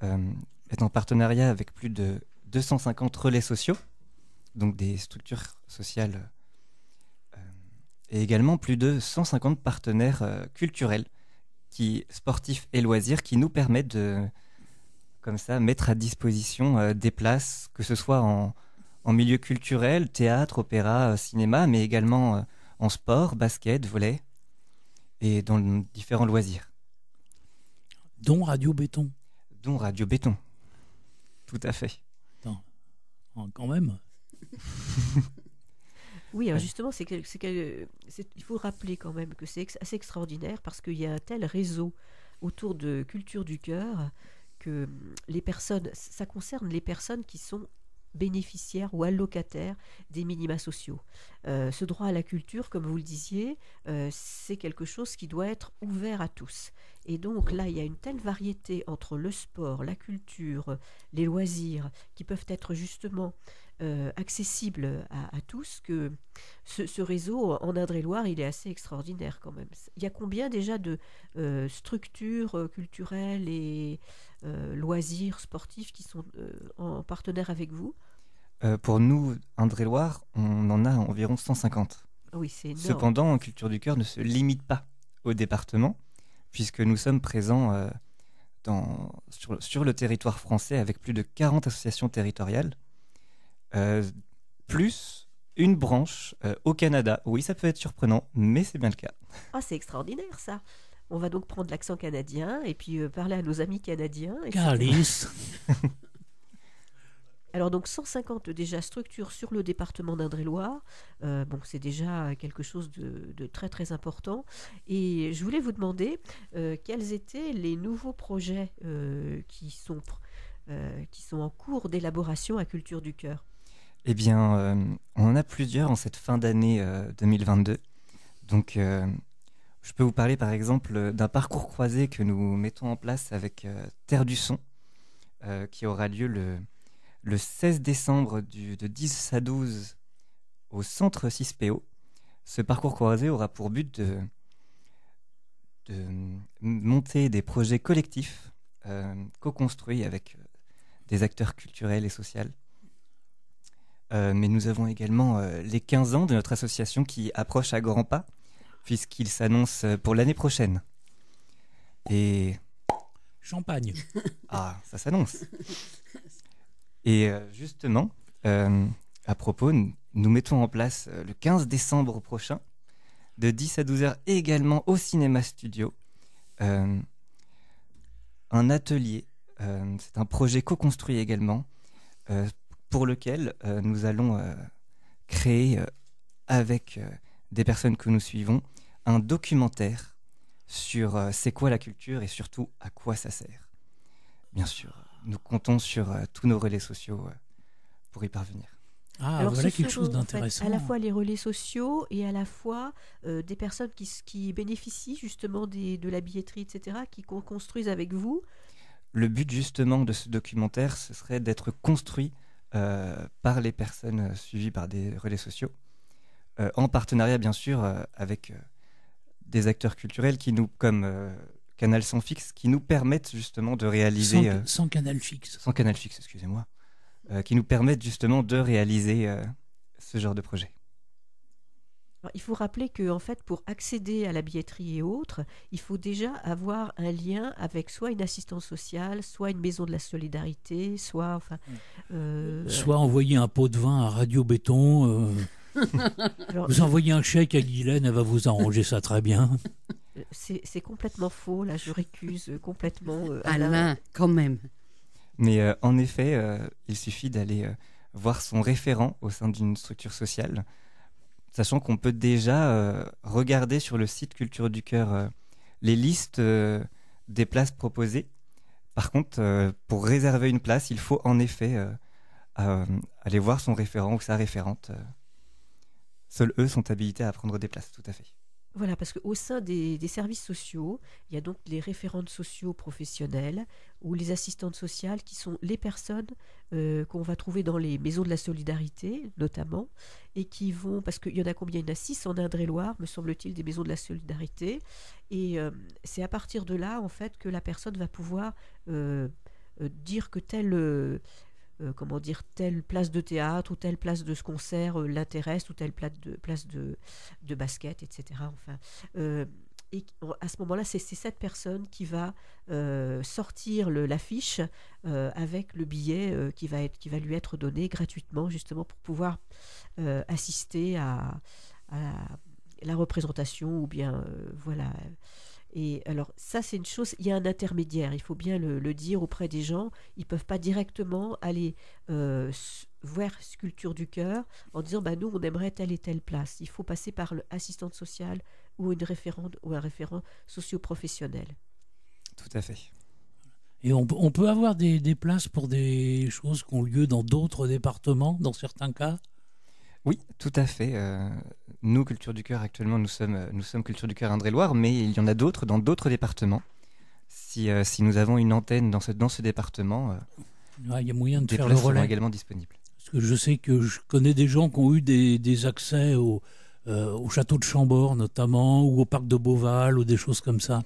est en partenariat avec plus de 250 relais sociaux donc des structures sociales, euh, et également plus de 150 partenaires euh, culturels, qui, sportifs et loisirs, qui nous permettent de, comme ça, mettre à disposition euh, des places, que ce soit en, milieu culturel, théâtre, opéra, cinéma, mais également en sport, basket, volet, et dans différents loisirs. Dont Radio Béton. Dont Radio Béton. Tout à fait. Quand même. oui, justement, c'est il faut rappeler quand même que c'est assez extraordinaire parce qu'il y a un tel réseau autour de culture du cœur que hum, les personnes, ça concerne les personnes qui sont bénéficiaires ou allocataires des minima sociaux. Euh, ce droit à la culture, comme vous le disiez, euh, c'est quelque chose qui doit être ouvert à tous. Et donc là, il y a une telle variété entre le sport, la culture, les loisirs, qui peuvent être justement euh, accessible à, tous que ce, réseau en Indre-et-Loire, il est assez extraordinaire quand même. Il y a combien déjà de euh, structures euh, culturelles et loisirs sportifs qui sont en partenaire avec vous Pour nous, Indre-et-Loire, on en a environ 150. Ah oui, Cependant, Culture du Cœur ne se limite pas au département, puisque nous sommes présents sur le territoire français avec plus de 40 associations territoriales euh, plus une branche euh, au Canada. Oui, ça peut être surprenant, mais c'est bien le cas. Ah, c'est extraordinaire ça. On va donc prendre l'accent canadien et puis euh, parler à nos amis canadiens. Alors donc 150 déjà structures sur le département d'Indre-et-Loire. c'est déjà quelque chose de, très très important. Et je voulais vous demander quels étaient les nouveaux projets qui sont, qui, sont, en cours d'élaboration à Culture du Cœur. Eh bien, euh, on en a plusieurs en cette fin d'année 2022. Euh, Donc, euh, je peux vous parler par exemple d'un parcours croisé que nous mettons en place avec Terre du Son, qui aura lieu le, le 16 décembre de 10 à 12 au centre 6PO. Ce parcours croisé aura pour but de, de monter des projets collectifs co-construits avec des acteurs culturels et sociaux euh, mais nous avons également euh, les 15 ans de notre association qui approche à grands pas, puisqu'il s'annonce euh, pour l'année prochaine. Et. Champagne. Ah, ça s'annonce. Et justement, à propos, nous mettons en place le 15 décembre prochain, de 10 à 12 heures également au Cinéma Studio, un atelier. c'est un projet co-construit également pour lequel euh, nous allons euh, créer euh, avec des personnes que nous suivons un documentaire sur c'est quoi la culture et surtout à quoi ça sert. Bien sûr, nous comptons sur tous nos relais sociaux pour y parvenir. Ah, Alors, voilà quelque chose d'intéressant. à la fois les relais sociaux et à la fois des personnes qui, qui bénéficient justement des, de la billetterie, etc., qui construisent avec vous. Le but justement de ce documentaire, ce serait d'être construit euh, par les personnes euh, suivies par des relais sociaux, euh, en partenariat bien sûr avec des acteurs culturels qui nous, comme Canal sans fixe, qui nous permettent justement de réaliser... Sans, Canal fixe. Sans Canal fixe, excusez-moi. qui nous permettent justement de réaliser ce genre de projet il faut rappeler que, en fait, pour accéder à la billetterie et autres, il faut déjà avoir un lien avec soit une assistance sociale, soit une maison de la solidarité, soit, enfin, mm. euh, soit envoyer un pot de vin à Radio Béton. Euh. vous envoyez un chèque à Guylaine, elle va vous arranger ça très bien. Euh, c'est complètement faux. Là, je récuse complètement. Alain, quand même. Mais en effet, il suffit d'aller voir son référent au sein d'une structure sociale sachant qu'on peut déjà euh, regarder sur le site Culture du Cœur euh, les listes euh, des places proposées. Par contre, pour réserver une place, il faut en effet aller voir son référent ou sa référente. Seuls eux sont habilités à prendre des places, tout à fait. Voilà, parce qu'au sein des, services sociaux, il y a donc les référentes sociaux professionnelles ou les assistantes sociales qui sont les personnes euh, qu'on va trouver dans les maisons de la solidarité notamment et qui vont, parce qu'il y en a combien Il y en a six en Indre-et-Loire, me semble-t-il, des maisons de la solidarité. Et euh, c'est à partir de là, en fait, que la personne va pouvoir euh, dire que telle euh, comment dire, telle place de théâtre ou telle place de ce concert euh, l'intéresse ou telle place de, place de, basket, etc. Enfin, euh, et à ce moment-là, c'est cette personne qui va sortir l'affiche avec le billet qui, va être, qui va lui être donné gratuitement, justement, pour pouvoir assister à, à, la représentation ou bien, voilà, et alors ça c'est une chose, il y a un intermédiaire, il faut bien le, dire auprès des gens, ils ne peuvent pas directement aller euh, voir Sculpture du cœur en disant bah, nous on aimerait telle et telle place. Il faut passer par l'assistante sociale ou une référente ou un référent socioprofessionnel. Tout à fait. Et on, peut avoir des, places pour des choses qui ont lieu dans d'autres départements, dans certains cas Oui, tout à fait. Euh, nous, Culture du Cœur, actuellement, nous sommes, euh, nous sommes Culture du Cœur Indre-et-Loire, mais il y en a d'autres dans d'autres départements. Si, euh, nous avons une antenne dans ce, dans ce département, euh, il y a moyen de faire le relais. également disponible. Parce que je sais que je connais des gens qui ont eu des, accès au, au, château de Chambord notamment, ou au parc de Beauval, ou des choses comme ça.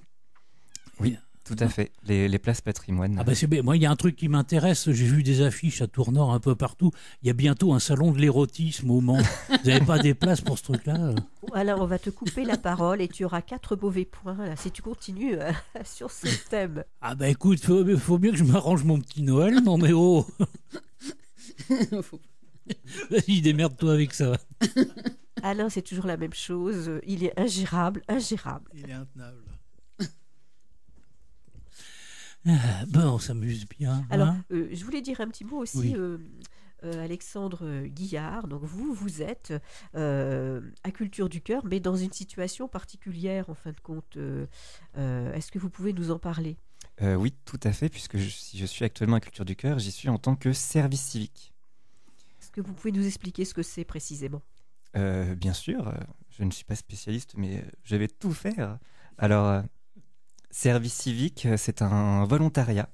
Tout à fait, les, places patrimoine. Ah bah, moi il y a un truc qui m'intéresse, j'ai vu des affiches à Tournord un peu partout. Il y a bientôt un salon de l'érotisme au Mans. Vous n'avez pas des places pour ce truc-là Alors on va te couper la parole et tu auras quatre mauvais points euh, si tu continues euh, sur ce thème. Ah bah écoute, faut, faut mieux que je m'arrange mon petit Noël, non mais oh Vas-y, démerde-toi avec ça. Alain, c'est toujours la même chose. Il est ingérable, ingérable. Il est intenable. Ah, on s'amuse bien. Hein. Alors, euh, je voulais dire un petit mot aussi. Euh, euh, Alexandre Guillard, donc vous, vous êtes à Culture du Cœur, mais dans une situation particulière en fin de compte. Est-ce que vous pouvez nous en parler Oui, tout à fait, puisque si je suis actuellement à Culture du Cœur, j'y suis en tant que service civique. Est-ce que vous pouvez nous expliquer ce que c'est précisément Bien sûr, je ne suis pas spécialiste, mais je vais tout faire. Alors, Service civique, euh, c'est un volontariat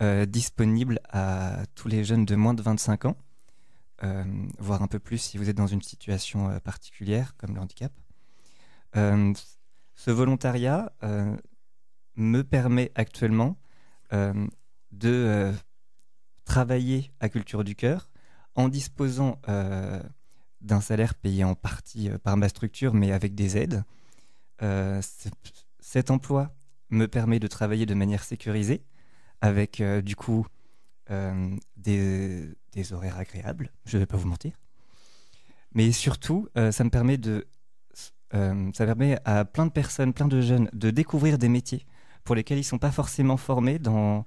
euh, disponible à tous les jeunes de moins de 25 ans, euh, voire un peu plus si vous êtes dans une situation particulière comme le handicap. ce volontariat me permet actuellement de travailler à Culture du Cœur en disposant d'un salaire payé en partie par ma structure mais avec des aides. cet emploi me permet de travailler de manière sécurisée, avec euh, du coup euh, des, horaires agréables, je ne vais pas vous mentir. Mais surtout, euh, ça me permet de, ça permet à plein de personnes, plein de jeunes, de découvrir des métiers pour lesquels ils ne sont pas forcément formés dans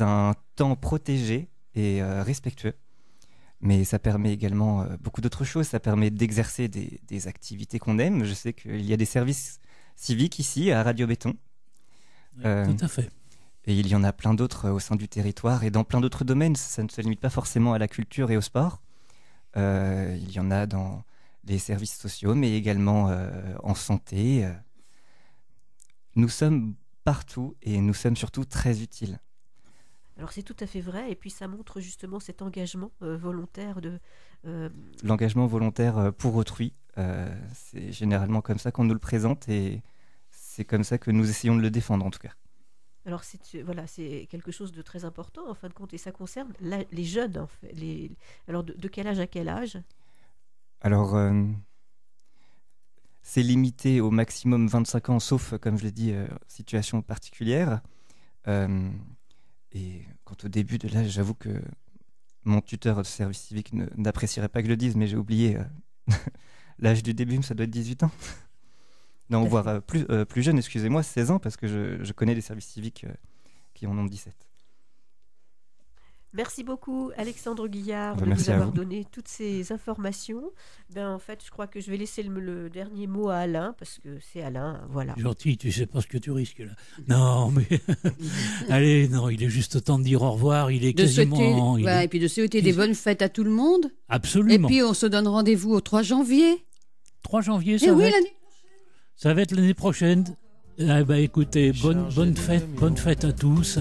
un temps protégé et respectueux. Mais ça permet également beaucoup d'autres choses. Ça permet d'exercer des activités qu'on aime. Je sais qu'il y a des services civiques ici à Radio Béton euh, tout à fait. Et il y en a plein d'autres euh, au sein du territoire et dans plein d'autres domaines. Ça ne se limite pas forcément à la culture et au sport. Euh, il y en a dans les services sociaux, mais également en santé. Nous sommes partout et nous sommes surtout très utiles. Alors c'est tout à fait vrai, et puis ça montre justement cet engagement volontaire de... L'engagement volontaire pour autrui, c'est généralement comme ça qu'on nous le présente, et c'est comme ça que nous essayons de le défendre en tout cas. Alors c'est euh, voilà, c'est quelque chose de très important en fin de compte et ça concerne les jeunes. En fait, les, alors de, quel âge à quel âge Alors euh, c'est limité au maximum 25 ans, sauf comme je l'ai dit, euh, situation particulière. et quant au début de l'âge, j'avoue que mon tuteur de service civique n'apprécierait pas que je le dise, mais j'ai oublié l'âge du début, ça doit être 18 ans. Non, voire euh, plus, euh, plus jeune, excusez-moi, 16 ans, parce que je, je connais des services civiques euh, qui en ont 17. Merci beaucoup Alexandre Guillard bah, de nous avoir donné toutes ces informations. Ben, en fait, je crois que je vais laisser le, dernier mot à Alain parce que c'est Alain, voilà. Gentil, tu sais pas ce que tu risques là. Non, mais allez, non, il est juste temps de dire au revoir. Il est quasiment. Et puis de souhaiter des bonnes fêtes à tout le monde. Absolument. Et puis on se donne rendez-vous au 3 janvier. 3 janvier, ça. va ça va être l'année prochaine. Eh ben, écoutez, bonne, bonne fête, bonne hein. fête à tous.